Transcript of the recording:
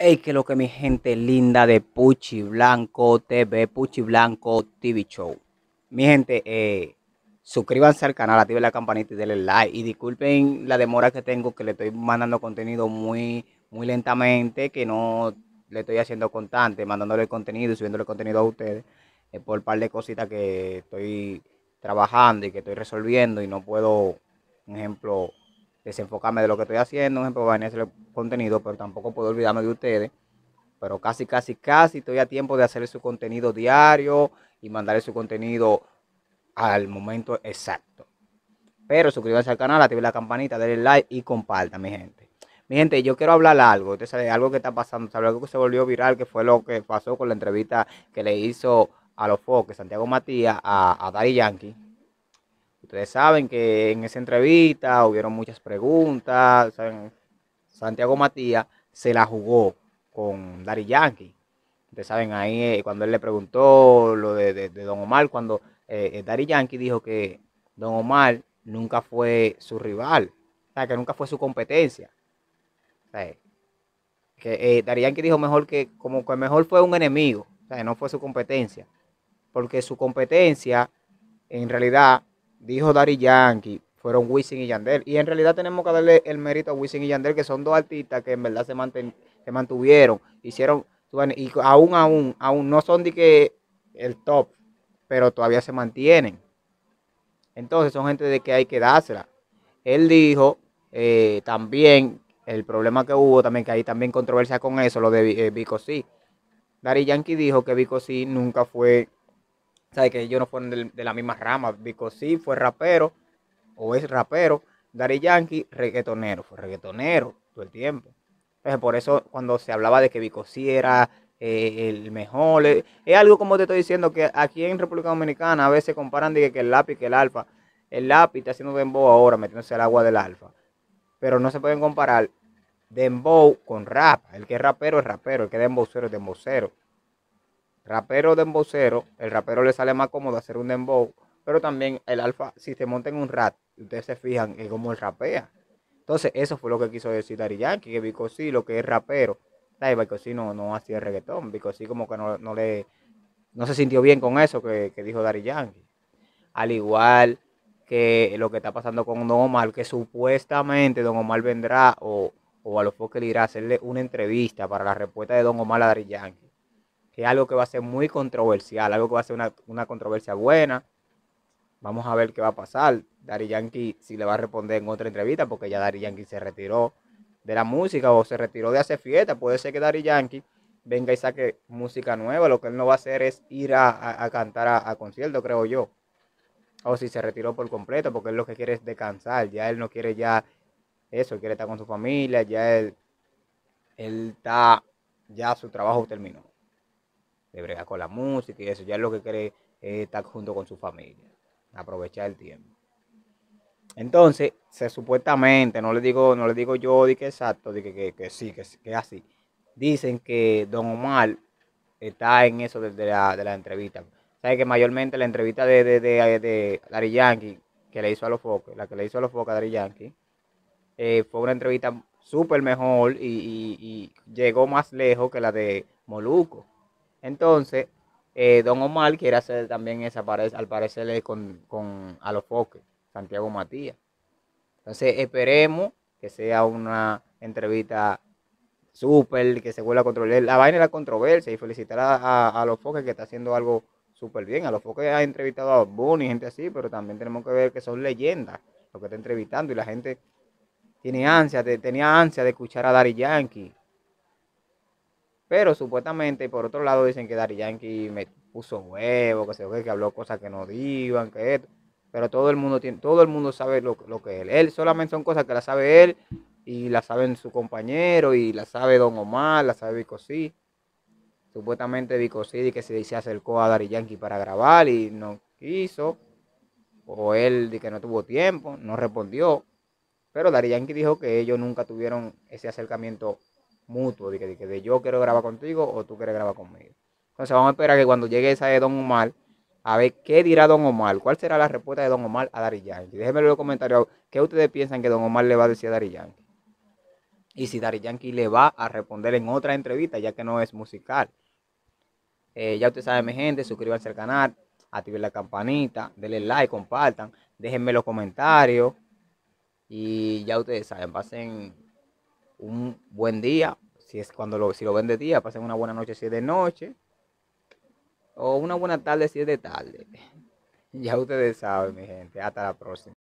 Hey, que lo que mi gente linda de Puchi Blanco TV, Puchi Blanco TV Show. Mi gente, eh, suscríbanse al canal, activen la campanita y denle like. Y disculpen la demora que tengo, que le estoy mandando contenido muy, muy lentamente, que no le estoy haciendo constante, mandándole contenido y subiéndole contenido a ustedes, por un par de cositas que estoy trabajando y que estoy resolviendo y no puedo, por ejemplo, desenfocarme de lo que estoy haciendo, un ejemplo, va en ese contenido, pero tampoco puedo olvidarme de ustedes. Pero casi, casi, casi estoy a tiempo de hacer su contenido diario y mandarle su contenido al momento exacto. Pero suscríbanse al canal, activen la campanita, denle like y compartan, mi gente. Mi gente, yo quiero hablar algo, ustedes saben, algo que está pasando, algo que se volvió viral, que fue lo que pasó con la entrevista que le hizo a los foques Santiago Matías a, a Daddy Yankee. Ustedes saben que en esa entrevista hubieron muchas preguntas. Santiago Matías se la jugó con Dari Yankee. Ustedes saben ahí eh, cuando él le preguntó lo de, Don Omar, cuando eh, eh, Dari Yankee dijo que Don Omar nunca fue su rival, o sea, que nunca fue su competencia. O sea, que eh, Yankee dijo mejor que como que mejor fue un enemigo, o sea, no fue su competencia, porque su competencia en realidad dijo Dari Yankee, fueron Wisin y Yandel. Y en realidad tenemos que darle el mérito a Wisin y Yandel, que son dos artistas que en verdad se, manten, se mantuvieron, hicieron, y aún, aún, aún no son de que el top, pero todavía se mantienen. Entonces son gente de que hay que dársela. Él dijo eh, también el problema que hubo, también que hay también controversia con eso, lo de eh, Vico sí. Dari Yankee dijo que Vico sí nunca fue Sabes que ellos no fueron de, la misma rama. Vico sí fue rapero, o es rapero. Gary Yankee, reggaetonero, fue reggaetonero todo el tiempo. Entonces, por eso cuando se hablaba de que Vico sí era eh, el mejor, eh, es algo como te estoy diciendo que aquí en República Dominicana a veces comparan de que el lápiz, que el alfa, el lápiz está haciendo dembow ahora, metiéndose al agua del alfa. Pero no se pueden comparar dembow con rap. El que es rapero es rapero, el que es dembowcero es dembowcero rapero de embocero, el rapero le sale más cómodo hacer un dembow, pero también el alfa, si se monta en un rat, ustedes se fijan es cómo el rapea. Entonces, eso fue lo que quiso decir Dari Yankee, que sí lo que es rapero, sí no, no hacía reggaetón, sí como que no, le no se sintió bien con eso que, dijo Dari Yankee. Al igual que lo que está pasando con Don Omar, que supuestamente Don Omar vendrá o, o a los que le irá a hacerle una entrevista para la respuesta de Don Omar a Dari Yankee es algo que va a ser muy controversial, algo que va a ser una, controversia buena. Vamos a ver qué va a pasar. Dari Yankee si le va a responder en otra entrevista, porque ya Dari Yankee se retiró de la música o se retiró de hacer fiesta. Puede ser que Dari Yankee venga y saque música nueva. Lo que él no va a hacer es ir a, cantar a, concierto, creo yo. O si se retiró por completo, porque él lo que quiere es descansar. Ya él no quiere ya eso, él quiere estar con su familia, ya él, él está, ya su trabajo terminó de bregar con la música y eso. Ya es lo que quiere eh, estar junto con su familia, aprovechar el tiempo. Entonces, se supuestamente, no le digo, no le digo yo de que exacto, de que, que, sí, que, que, así. Dicen que Don Omar está en eso desde la, de la entrevista. Sabe que mayormente la entrevista de, de, de, Dari Yankee, que le hizo a los focos, la que le hizo a los focos a Dari Yankee, eh, fue una entrevista súper mejor y, y llegó más lejos que la de Moluco. Entonces, eh, Don Omar quiere hacer también esa, al parecer, con, con a los foques, Santiago Matías. Entonces, esperemos que sea una entrevista súper, que se vuelva a controlar. La vaina de la controversia y felicitar a, a, los foques que está haciendo algo súper bien. A los foques ha entrevistado a Bunny y gente así, pero también tenemos que ver que son leyendas lo que está entrevistando y la gente tiene ansia, tenía ansia de escuchar a Dari Yankee, pero supuestamente, por otro lado, dicen que Dari Yankee me puso huevo, que se que habló cosas que no digan, que esto. Pero todo el mundo tiene, todo el mundo sabe lo, que él. solamente son cosas que la sabe él y la saben su compañero y la sabe Don Omar, la sabe sí. Supuestamente Vicosí que se, acercó a Dari Yankee para grabar y no quiso. O él de que no tuvo tiempo, no respondió. Pero Dari Yankee dijo que ellos nunca tuvieron ese acercamiento mutuo, de que, yo quiero grabar contigo o tú quieres grabar conmigo. Entonces vamos a esperar que cuando llegue esa de Don Omar, a ver qué dirá Don Omar, cuál será la respuesta de Don Omar a Dari Yankee. Déjenme en los comentarios qué ustedes piensan que Don Omar le va a decir a Dari Yankee. Y si Dari Yankee le va a responder en otra entrevista, ya que no es musical. Eh, ya ustedes saben, mi gente, suscríbanse al canal, activen la campanita, denle like, compartan, déjenme los comentarios. Y ya ustedes saben, pasen un buen día, si es cuando lo, si lo ven de día, pasen una buena noche si es de noche, o una buena tarde si es de tarde. Ya ustedes saben, mi gente. Hasta la próxima.